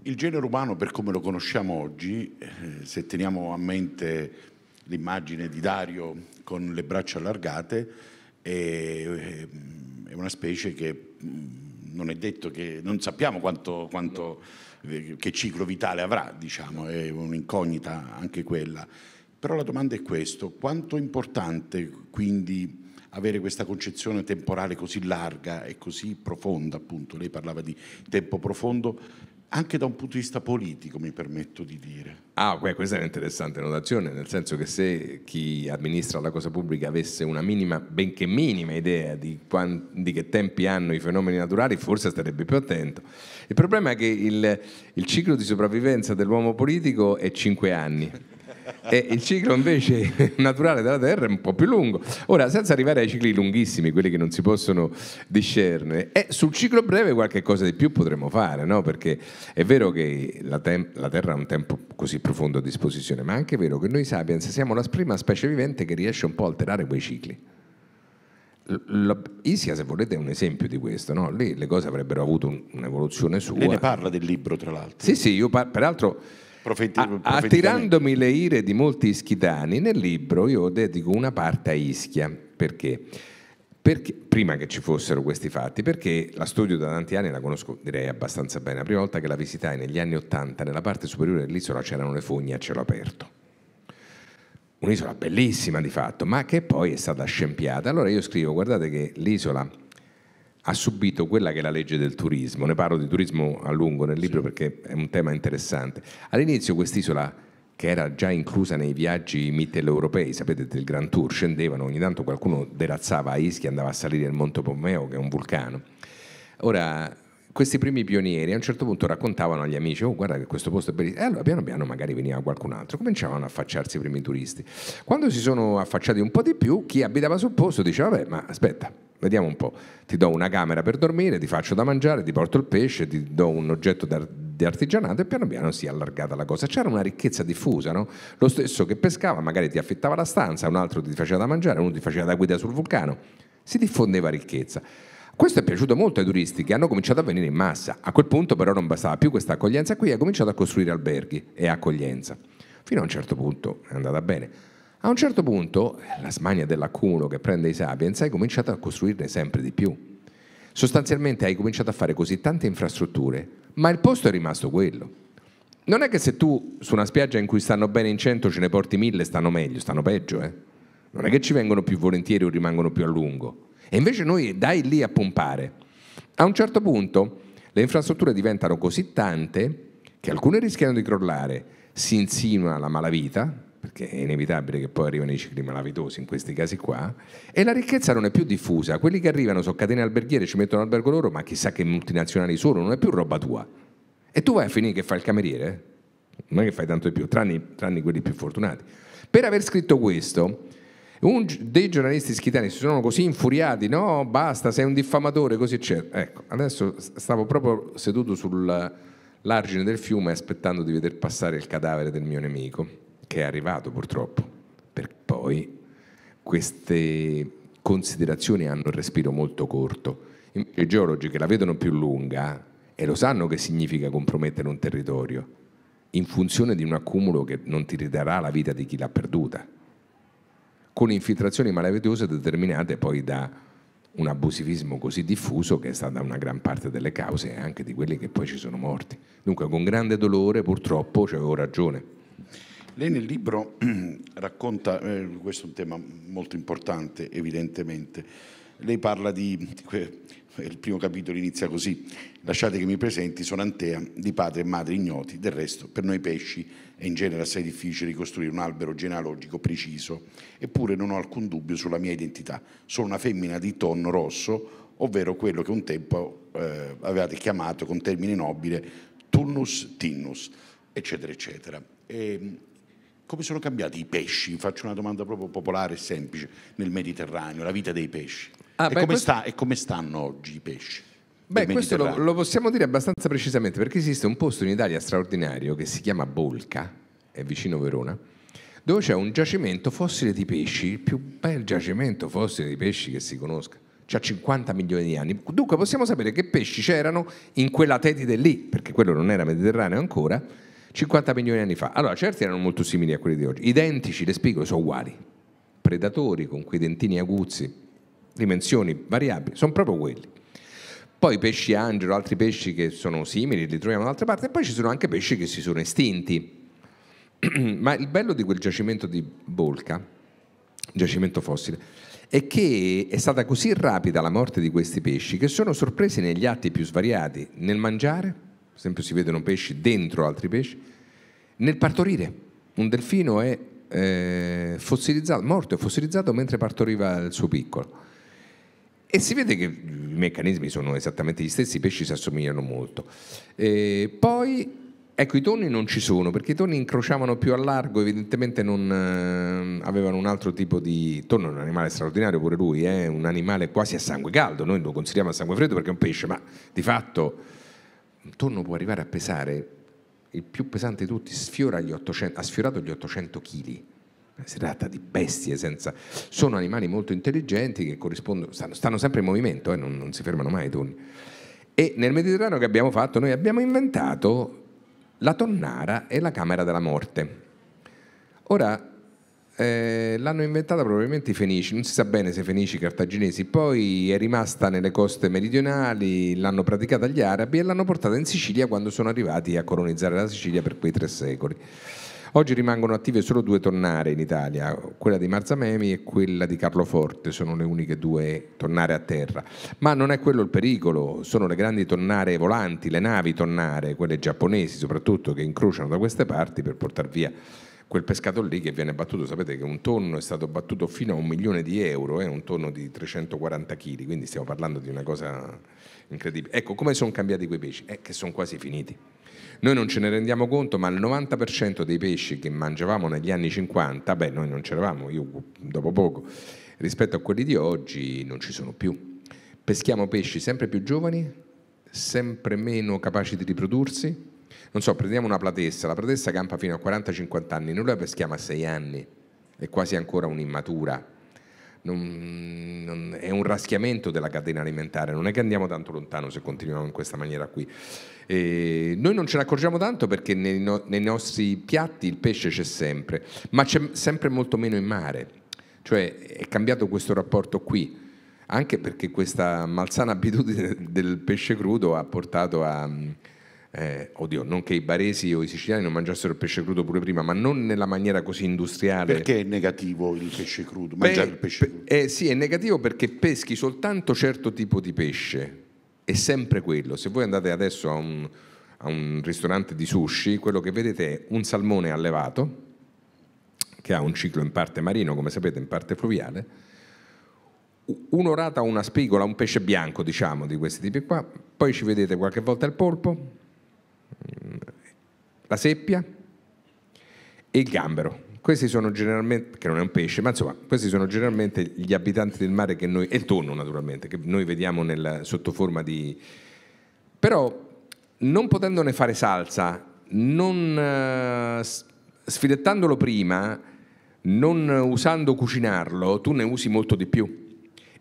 Il genere umano, per come lo conosciamo oggi, eh, se teniamo a mente l'immagine di Dario con le braccia allargate, è, eh, una specie che mm, non è detto che non sappiamo quanto, quanto eh, che ciclo vitale avrà, diciamo, è un'incognita anche quella. Però la domanda è questa, quanto è importante quindi avere questa concezione temporale così larga e così profonda, appunto, lei parlava di tempo profondo, anche da un punto di vista politico, mi permetto di dire. Ah, questa è un'interessante notazione, nel senso che se chi amministra la cosa pubblica avesse una minima, benché minima idea di, quanti, di che tempi hanno i fenomeni naturali, forse starebbe più attento. Il problema è che il, il ciclo di sopravvivenza dell'uomo politico è cinque anni e il ciclo invece naturale della Terra è un po' più lungo. Ora, senza arrivare ai cicli lunghissimi, quelli che non si possono discernere, e sul ciclo breve qualche cosa di più potremmo fare, no? perché è vero che la, te- la Terra ha un tempo così profondo a disposizione, ma è anche vero che noi sapiens siamo la prima specie vivente che riesce un po' a alterare quei cicli. Isia, se volete, è un esempio di questo. No? Lì le cose avrebbero avuto un, un'evoluzione sua. Lei ne parla del libro, tra l'altro. Sì, sì, io par- peraltro Profetti, attirandomi le ire di molti ischitani, nel libro io dedico una parte a Ischia. Perché? Perché, prima che ci fossero questi fatti, perché la studio da tanti anni la conosco direi abbastanza bene. La prima volta che la visitai negli anni Ottanta, nella parte superiore dell'isola c'erano le fogne a cielo aperto. Un'isola bellissima di fatto, ma che poi è stata scempiata. Allora io scrivo, guardate che l'isola ha subito quella che è la legge del turismo. Ne parlo di turismo a lungo nel libro sì. perché è un tema interessante. All'inizio quest'isola che era già inclusa nei viaggi mitteleuropei, sapete del Grand Tour, scendevano, ogni tanto qualcuno derazzava a Ischia, andava a salire il Monte Pompeo che è un vulcano. Ora questi primi pionieri a un certo punto raccontavano agli amici, oh guarda che questo posto è bellissimo, e allora piano piano magari veniva qualcun altro, cominciavano ad affacciarsi i primi turisti. Quando si sono affacciati un po' di più, chi abitava sul posto diceva, vabbè ma aspetta, Vediamo un po', ti do una camera per dormire, ti faccio da mangiare, ti porto il pesce, ti do un oggetto da, di artigianato e piano piano si è allargata la cosa. C'era una ricchezza diffusa, no? Lo stesso che pescava magari ti affittava la stanza, un altro ti faceva da mangiare, uno ti faceva da guida sul vulcano. Si diffondeva ricchezza. Questo è piaciuto molto ai turisti che hanno cominciato a venire in massa. A quel punto però non bastava più questa accoglienza qui, ha cominciato a costruire alberghi e accoglienza. Fino a un certo punto è andata bene a un certo punto, la smania dell'accumulo che prende i Sapiens, hai cominciato a costruirne sempre di più. Sostanzialmente hai cominciato a fare così tante infrastrutture, ma il posto è rimasto quello. Non è che se tu su una spiaggia in cui stanno bene in 100 ce ne porti mille, stanno meglio, stanno peggio, eh? Non è che ci vengono più volentieri o rimangono più a lungo. E invece noi dai lì a pompare. A un certo punto le infrastrutture diventano così tante che alcune rischiano di crollare, si insinua la malavita, perché è inevitabile che poi arrivino i cicli malavitosi in questi casi qua, e la ricchezza non è più diffusa, quelli che arrivano sono catene alberghiere, ci mettono albergo loro, ma chissà che multinazionali sono, non è più roba tua. E tu vai a finire che fai il cameriere, non è che fai tanto di più, tranne, tranne quelli più fortunati. Per aver scritto questo, un, dei giornalisti schitani si sono così infuriati, no, basta, sei un diffamatore, così c'è. Ecco, adesso stavo proprio seduto sull'argine del fiume aspettando di veder passare il cadavere del mio nemico che è arrivato purtroppo, perché poi queste considerazioni hanno un respiro molto corto. i geologi che la vedono più lunga e lo sanno che significa compromettere un territorio, in funzione di un accumulo che non ti ridarà la vita di chi l'ha perduta, con infiltrazioni malavitose determinate poi da un abusivismo così diffuso che è stata una gran parte delle cause anche di quelli che poi ci sono morti. Dunque con grande dolore purtroppo avevo ragione. Lei nel libro racconta, eh, questo è un tema molto importante evidentemente, lei parla di, il primo capitolo inizia così, lasciate che mi presenti, sono Antea, di padre e madre ignoti, del resto per noi pesci è in genere assai difficile ricostruire un albero genealogico preciso, eppure non ho alcun dubbio sulla mia identità, sono una femmina di tonno rosso, ovvero quello che un tempo eh, avevate chiamato con termine nobile tunnus tinnus, eccetera, eccetera. E, ehm, come sono cambiati i pesci? Faccio una domanda proprio popolare e semplice nel Mediterraneo, la vita dei pesci. Ah, e, beh, come questo... sta, e, come stanno oggi i pesci? Beh, questo lo, lo possiamo dire abbastanza precisamente perché esiste un posto in Italia straordinario che si chiama Bolca, è vicino Verona, dove c'è un giacimento fossile di pesci, il più bel giacimento fossile di pesci che si conosca. C'ha 50 milioni di anni. Dunque possiamo sapere che pesci c'erano in quella tetide lì, perché quello non era Mediterraneo ancora, 50 milioni di anni fa. Allora, certi erano molto simili a quelli di oggi, identici, le spigole sono uguali, predatori con quei dentini aguzzi, dimensioni variabili, sono proprio quelli. Poi pesci angelo, altri pesci che sono simili, li troviamo da un'altra parte, e poi ci sono anche pesci che si sono estinti. Ma il bello di quel giacimento di Bolca, giacimento fossile, è che è stata così rapida la morte di questi pesci che sono sorpresi negli atti più svariati, nel mangiare, per esempio si vedono pesci dentro altri pesci, nel partorire. Un delfino è eh, fossilizzato, morto e fossilizzato mentre partoriva il suo piccolo. E si vede che i meccanismi sono esattamente gli stessi, i pesci si assomigliano molto. E poi, ecco, i tonni non ci sono, perché i tonni incrociavano più a largo, evidentemente non eh, avevano un altro tipo di... Tonno è un animale straordinario pure lui, è eh, un animale quasi a sangue caldo, noi lo consideriamo a sangue freddo perché è un pesce, ma di fatto un tonno può arrivare a pesare, il più pesante di tutti sfiora gli 800, ha sfiorato gli 800 kg. Si tratta di bestie, senza... sono animali molto intelligenti che corrispondono, stanno, stanno sempre in movimento, eh, non, non, si fermano mai i tonni. E nel Mediterraneo che abbiamo fatto? Noi abbiamo inventato la tonnara e la camera della morte. Ora, eh, l'hanno inventata probabilmente i Fenici, non si sa bene se Fenici cartaginesi, poi è rimasta nelle coste meridionali, l'hanno praticata gli arabi e l'hanno portata in Sicilia quando sono arrivati a colonizzare la Sicilia per quei tre secoli. Oggi rimangono attive solo due tonnare in Italia, quella di Marzamemi e quella di Carloforte, sono le uniche due tonnare a terra. Ma non è quello il pericolo, sono le grandi tonnare volanti, le navi tonnare, quelle giapponesi soprattutto, che incrociano da queste parti per portare via quel pescato lì che viene battuto, sapete che un tonno è stato battuto fino a un milione di euro, è eh, un tonno di 340 kg, quindi stiamo parlando di una cosa incredibile. Ecco, come sono cambiati quei pesci? È eh, che sono quasi finiti. Noi non ce ne rendiamo conto, ma il 90% dei pesci che mangiavamo negli anni 50, beh, noi non c'eravamo, io dopo poco, rispetto a quelli di oggi non ci sono più. Peschiamo pesci sempre più giovani, sempre meno capaci di riprodursi, non so, prendiamo una platessa, la platessa campa fino a 40-50 anni, noi la peschiamo a 6 anni, è quasi ancora un'immatura. Non, non, è un raschiamento della catena alimentare, non è che andiamo tanto lontano se continuiamo in questa maniera qui. E noi non ce ne accorgiamo tanto perché nei, no, nei nostri piatti il pesce c'è sempre, ma c'è sempre molto meno in mare, cioè è cambiato questo rapporto qui anche perché questa malsana abitudine del pesce crudo ha portato a, eh, oddio, non che i baresi o i siciliani non mangiassero il pesce crudo pure prima, ma non nella maniera così industriale. Perché è negativo il pesce crudo? Mangiare Beh, il pesce crudo? Eh, sì, è negativo perché peschi soltanto certo tipo di pesce, è sempre quello. Se voi andate adesso a un, a un ristorante di sushi, quello che vedete è un salmone allevato, che ha un ciclo in parte marino, come sapete, in parte fluviale, un'orata, una spigola, un pesce bianco, diciamo, di questi tipi qua, poi ci vedete qualche volta il polpo, Mm, la seppia e il gambero. Questi sono generalmente, che non è un pesce, ma insomma, questi sono generalmente gli abitanti del mare che noi, e il tonno naturalmente, che noi vediamo nel, sotto forma di... Però non potendone fare salsa, non eh, sfilettandolo prima, non usando cucinarlo, tu ne usi molto di più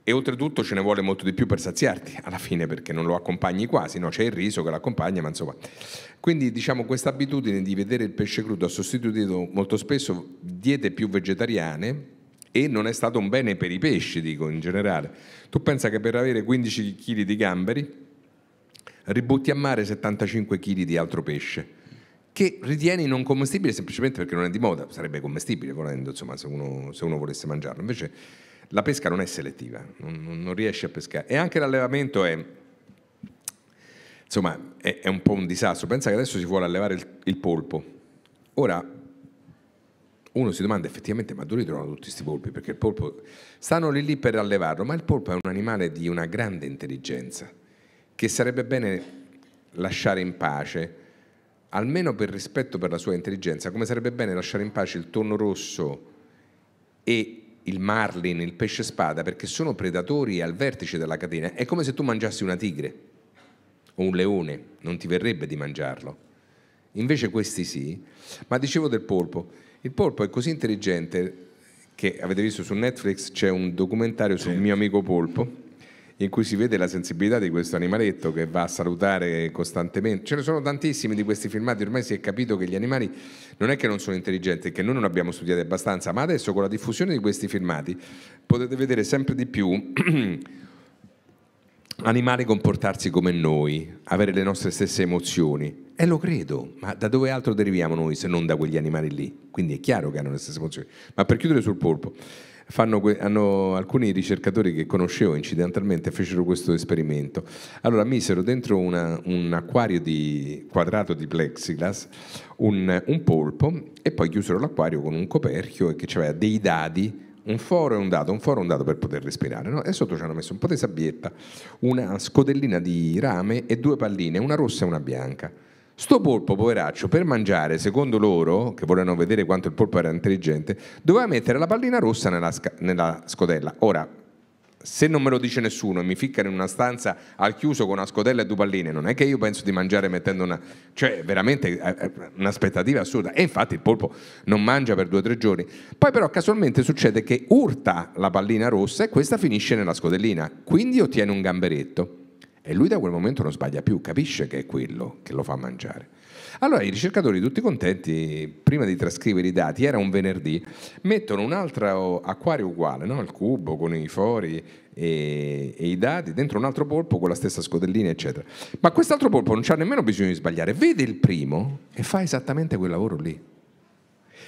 e oltretutto ce ne vuole molto di più per saziarti alla fine perché non lo accompagni quasi, no? c'è il riso che l'accompagna, ma insomma. Quindi diciamo questa abitudine di vedere il pesce crudo ha sostituito molto spesso diete più vegetariane e non è stato un bene per i pesci, dico in generale. Tu pensa che per avere 15 kg di gamberi ributti a mare 75 kg di altro pesce che ritieni non commestibile semplicemente perché non è di moda, sarebbe commestibile volendo, insomma, se uno, se uno volesse mangiarlo. Invece la pesca non è selettiva, non, non riesce a pescare. E anche l'allevamento è, insomma, è, è, un po' un disastro. Pensa che adesso si vuole allevare il, il polpo. Ora, uno si domanda effettivamente ma dove trovano tutti questi polpi? Perché il polpo stanno lì lì per allevarlo, ma il polpo è un animale di una grande intelligenza che sarebbe bene lasciare in pace, almeno per rispetto per la sua intelligenza, come sarebbe bene lasciare in pace il tonno rosso e il marlin, il pesce spada, perché sono predatori al vertice della catena. È come se tu mangiassi una tigre o un leone, non ti verrebbe di mangiarlo. Invece questi sì. Ma dicevo del polpo, il polpo è così intelligente che avete visto su Netflix c'è un documentario sul mio amico polpo in cui si vede la sensibilità di questo animaletto che va a salutare costantemente. Ce ne sono tantissimi di questi filmati, ormai si è capito che gli animali non è che non sono intelligenti, che noi non abbiamo studiato abbastanza, ma adesso con la diffusione di questi filmati potete vedere sempre di più animali comportarsi come noi, avere le nostre stesse emozioni. E lo credo, ma da dove altro deriviamo noi se non da quegli animali lì? Quindi è chiaro che hanno le stesse emozioni. Ma per chiudere sul polpo, Fanno, hanno, alcuni ricercatori che conoscevo incidentalmente fecero questo esperimento. Allora misero dentro una, un acquario di, quadrato di plexiglass un, un, polpo e poi chiusero l'acquario con un coperchio che aveva dei dadi, un foro e un dado, un foro e un dado per poter respirare. No? E sotto ci hanno messo un po' di sabbietta, una scodellina di rame e due palline, una rossa e una bianca. Sto polpo, poveraccio, per mangiare, secondo loro, che volevano vedere quanto il polpo era intelligente, doveva mettere la pallina rossa nella, sc- nella scodella. Ora, se non me lo dice nessuno e mi ficca in una stanza al chiuso con una scodella e due palline, non è che io penso di mangiare mettendo una... cioè veramente è eh, eh, un'aspettativa assurda. E infatti il polpo non mangia per due o tre giorni. Poi però casualmente succede che urta la pallina rossa e questa finisce nella scodellina, quindi ottiene un gamberetto. E lui da quel momento non sbaglia più, capisce che è quello che lo fa mangiare. Allora i ricercatori, tutti contenti, prima di trascrivere i dati, era un venerdì, mettono un altro acquario uguale, no? il cubo con i fori e, e, i dati, dentro un altro polpo con la stessa scodellina, eccetera. Ma quest'altro polpo non c'ha nemmeno bisogno di sbagliare, vede il primo e fa esattamente quel lavoro lì.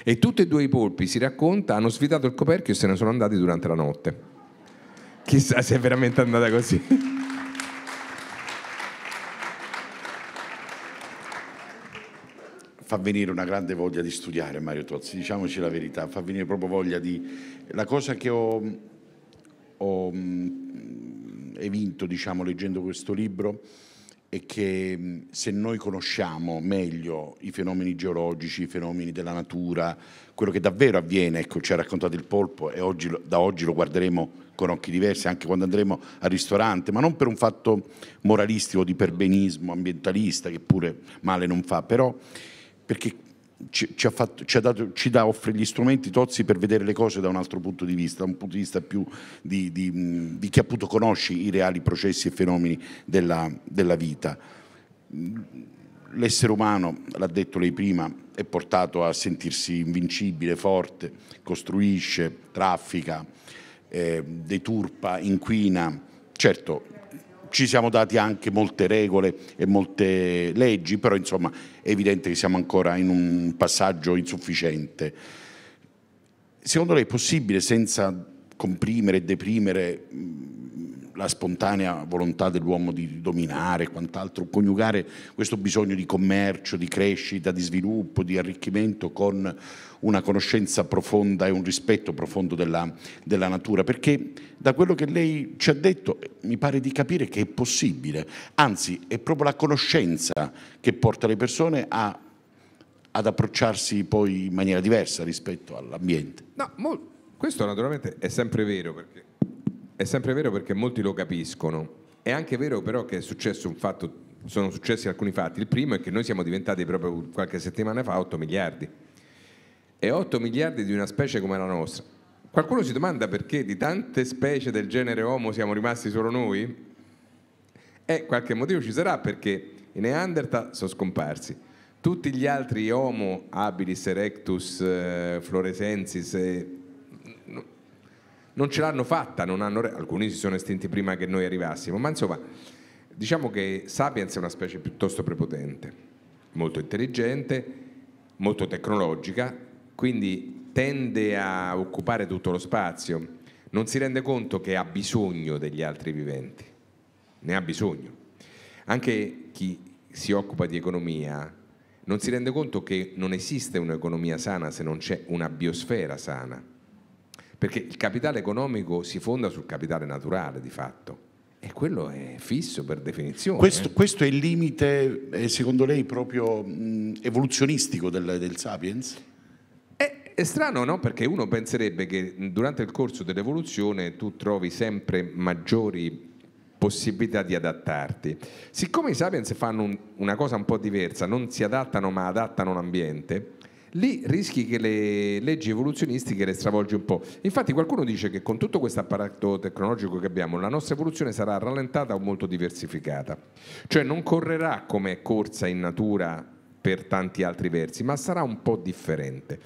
E tutti e due i polpi, si racconta, hanno svitato il coperchio e se ne sono andati durante la notte. Chissà se è veramente andata così. fa venire una grande voglia di studiare Mario Tozzi, diciamoci la verità, fa venire proprio voglia di... La cosa che ho, ho mm, evinto, diciamo, leggendo questo libro è che mm, se noi conosciamo meglio i fenomeni geologici, i fenomeni della natura, quello che davvero avviene, ecco, ci ha raccontato il polpo e oggi, da oggi lo guarderemo con occhi diversi anche quando andremo al ristorante, ma non per un fatto moralistico di perbenismo ambientalista che pure male non fa, però perché ci, ci, fatto, ci, dato, ci dà, offre gli strumenti tozzi per vedere le cose da un altro punto di vista, da un punto di vista più di, di, di chi appunto conosce i reali processi e fenomeni della, della vita. L'essere umano, l'ha detto lei prima, è portato a sentirsi invincibile, forte, costruisce, traffica, eh, deturpa, inquina. Certo, ci siamo dati anche molte regole e molte leggi, però insomma è evidente che siamo ancora in un passaggio insufficiente. Secondo lei è possibile senza comprimere e deprimere la spontanea volontà dell'uomo di dominare, quant'altro, coniugare questo bisogno di commercio, di crescita, di sviluppo, di arricchimento con una conoscenza profonda e un rispetto profondo della, della natura, perché da quello che lei ci ha detto mi pare di capire che è possibile, anzi è proprio la conoscenza che porta le persone a ad approcciarsi poi in maniera diversa rispetto all'ambiente. No, questo naturalmente è sempre vero perché è sempre vero perché molti lo capiscono. È anche vero però che è successo un fatto, sono successi alcuni fatti. Il primo è che noi siamo diventati proprio qualche settimana fa 8 miliardi. E 8 miliardi di una specie come la nostra. Qualcuno si domanda perché di tante specie del genere Homo siamo rimasti solo noi? E eh, qualche motivo ci sarà perché i Neanderthal sono scomparsi. Tutti gli altri Homo habilis erectus eh, floresensis eh, non ce l'hanno fatta, hanno, alcuni si sono estinti prima che noi arrivassimo, ma insomma diciamo che Sapiens è una specie piuttosto prepotente, molto intelligente, molto tecnologica, quindi tende a occupare tutto lo spazio, non si rende conto che ha bisogno degli altri viventi, ne ha bisogno. Anche chi si occupa di economia non si rende conto che non esiste un'economia sana se non c'è una biosfera sana perché il capitale economico si fonda sul capitale naturale di fatto. E quello è fisso per definizione. Questo, eh. questo è il limite, secondo lei, proprio mh, mm, evoluzionistico del, del Sapiens? Eh, è strano, no? Perché uno penserebbe che durante il corso dell'evoluzione tu trovi sempre maggiori possibilità di adattarti. Siccome i sapiens fanno un, una cosa un po' diversa, non si adattano ma adattano l'ambiente, lì rischi che le leggi evoluzionistiche le stravolgi un po'. Infatti qualcuno dice che con tutto questo apparato tecnologico che abbiamo, la nostra evoluzione sarà rallentata o molto diversificata. Cioè non correrà come corsa in natura per tanti altri versi, ma sarà un po' differente.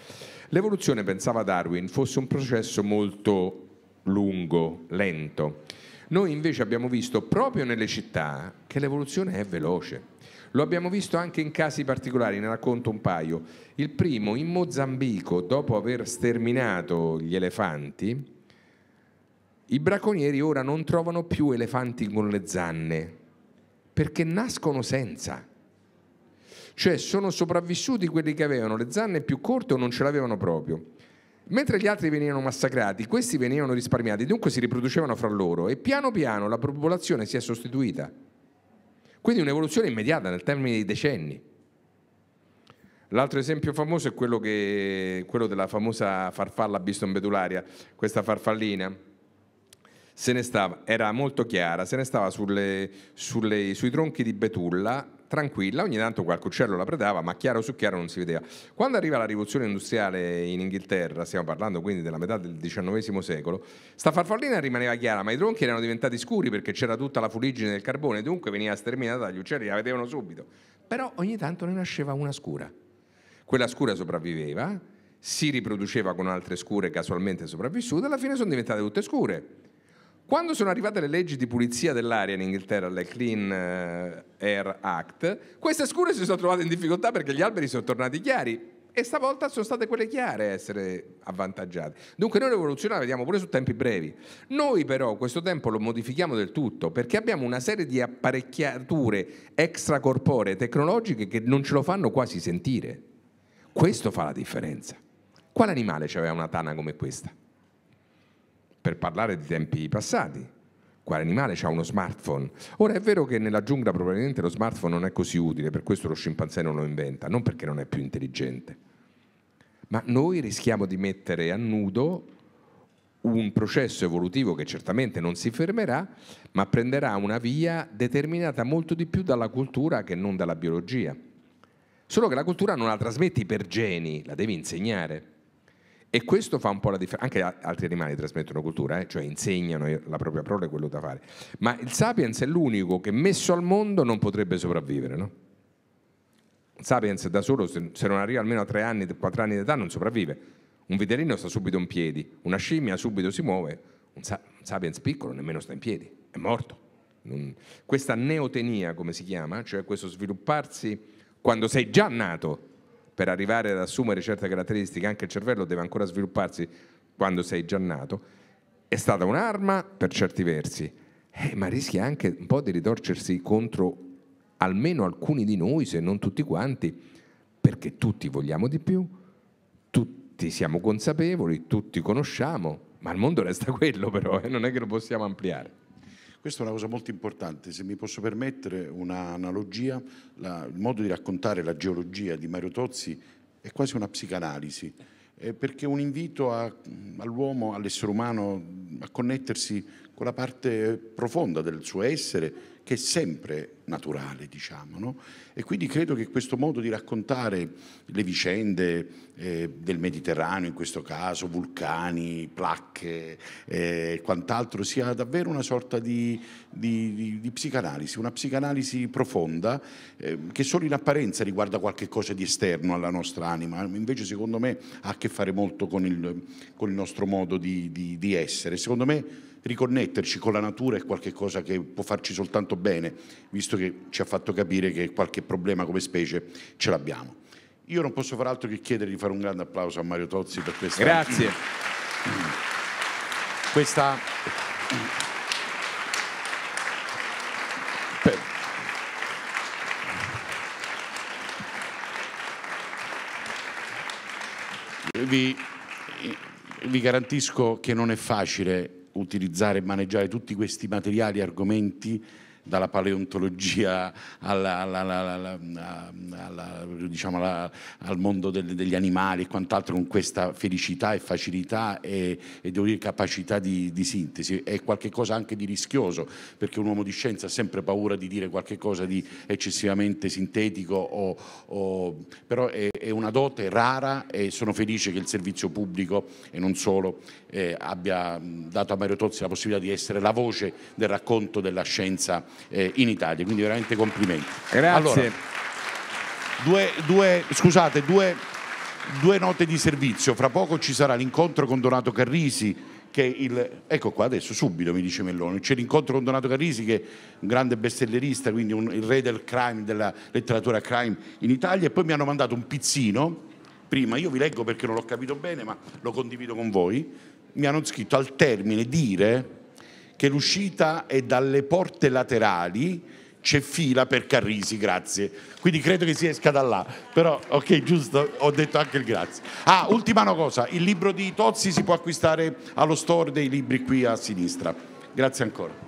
L'evoluzione, pensava Darwin, fosse un processo molto lungo, lento. Noi invece abbiamo visto proprio nelle città che l'evoluzione è veloce. Lo abbiamo visto anche in casi particolari, ne racconto un paio. Il primo, in Mozambico, dopo aver sterminato gli elefanti, i bracconieri ora non trovano più elefanti con le zanne, perché nascono senza. Cioè sono sopravvissuti quelli che avevano le zanne più corte o non ce l'avevano proprio. Mentre gli altri venivano massacrati, questi venivano risparmiati, dunque si riproducevano fra loro e piano piano la popolazione si è sostituita. Quindi un'evoluzione immediata nel termine di decenni. L'altro esempio famoso è quello, che, quello della famosa farfalla bistombedularia, questa farfallina. Se ne stava, era molto chiara, se ne stava sulle, sulle, sui tronchi di betulla tranquilla, ogni tanto qualche uccello la predava, ma chiaro su chiaro non si vedeva. Quando arriva la rivoluzione industriale in Inghilterra, stiamo parlando quindi della metà del XIX secolo, sta farfallina rimaneva chiara, ma i tronchi erano diventati scuri perché c'era tutta la fuliggine del carbone, dunque veniva sterminata dagli uccelli, la vedevano subito. Però ogni tanto ne nasceva una scura. Quella scura sopravviveva, si riproduceva con altre scure casualmente sopravvissute, alla fine sono diventate tutte scure quando sono arrivate le leggi di pulizia dell'aria in Inghilterra, le Clean eh, Air Act, queste scure si sono trovate in difficoltà perché gli alberi sono tornati chiari e stavolta sono state quelle chiare a essere avvantaggiate. Dunque noi l'evoluzione la vediamo pure su tempi brevi. Noi però questo tempo lo modifichiamo del tutto perché abbiamo una serie di apparecchiature extracorporee tecnologiche che non ce lo fanno quasi sentire. Questo fa la differenza. Quale animale aveva una tana come questa? per parlare di tempi passati. Quale animale ha uno smartphone? Ora è vero che nella giungla probabilmente lo smartphone non è così utile, per questo lo scimpanzé non lo inventa, non perché non è più intelligente. Ma noi rischiamo di mettere a nudo un processo evolutivo che certamente non si fermerà, ma prenderà una via determinata molto di più dalla cultura che non dalla biologia. Solo che la cultura non la trasmetti per geni, la devi insegnare. E questo fa un po' la differenza. Anche altri animali trasmettono cultura, eh? cioè insegnano la propria prole e quello da fare. Ma il sapiens è l'unico che messo al mondo non potrebbe sopravvivere, no? Il sapiens da solo, se non arriva almeno a tre anni, quattro anni di età, non sopravvive. Un vitellino sta subito in piedi, una scimmia subito si muove, un, sa- un sapiens piccolo nemmeno sta in piedi, è morto. Non... Questa neotenia, come si chiama, cioè questo svilupparsi quando sei già nato per arrivare ad assumere certe caratteristiche, anche il cervello deve ancora svilupparsi quando sei già nato, è stata un'arma per certi versi, eh, ma rischia anche un po' di ritorcersi contro almeno alcuni di noi, se non tutti quanti, perché tutti vogliamo di più, tutti siamo consapevoli, tutti conosciamo, ma il mondo resta quello però eh, non è che lo possiamo ampliare. Questa è una cosa molto importante, se mi posso permettere un'analogia, il modo di raccontare la geologia di Mario Tozzi è quasi una psicanalisi, eh, perché è un invito all'uomo, all'essere umano, a connettersi con la parte profonda del suo essere che è sempre naturale, diciamo. No? E quindi credo che questo modo di raccontare le vicende eh, del Mediterraneo, in questo caso vulcani, placche e eh, quant'altro, sia davvero una sorta di, di, di, di psicanalisi, una psicanalisi profonda eh, che solo in apparenza riguarda qualche cosa di esterno alla nostra anima, invece secondo me ha a che fare molto con il, con il nostro modo di essere. Secondo me riconnetterci con la natura è qualcosa che può farci soltanto bene, visto che ci ha fatto capire che qualche problema come specie ce l'abbiamo. Io non posso far altro che chiedere di fare un grande applauso a Mario Tozzi per questa... Grazie. questa... Vi, vi, garantisco che non è facile utilizzare e maneggiare tutti questi materiali e argomenti dalla paleontologia alla, alla, alla, diciamo al mondo del, degli animali e quant'altro con questa felicità e facilità e, e devo dire capacità di, di, sintesi. È qualcosa anche di rischioso perché un uomo di scienza ha sempre paura di dire qualcosa di eccessivamente sintetico, o, o, però è, è, una dote rara e sono felice che il servizio pubblico e non solo eh, abbia dato a Mario Tozzi la possibilità di essere la voce del racconto della scienza eh, in Italia. Quindi veramente complimenti. Grazie. Allora, due, due, scusate, due, due note di servizio. Fra poco ci sarà l'incontro con Donato Carrisi che il, ecco qua adesso subito mi dice Melloni, c'è l'incontro con Donato Carrisi che è un grande bestellerista quindi un, il re del crime, della letteratura crime in Italia e poi mi hanno mandato un pizzino, prima io vi leggo perché non l'ho capito bene ma lo condivido con voi, mi hanno scritto al termine dire che l'uscita è dalle porte laterali, c'è fila per Carrisi, grazie. Quindi credo che si esca da là. Però, ok, giusto, ho detto anche il grazie. Ah, ultima cosa, il libro di Tozzi si può acquistare allo store dei libri qui a sinistra. Grazie ancora.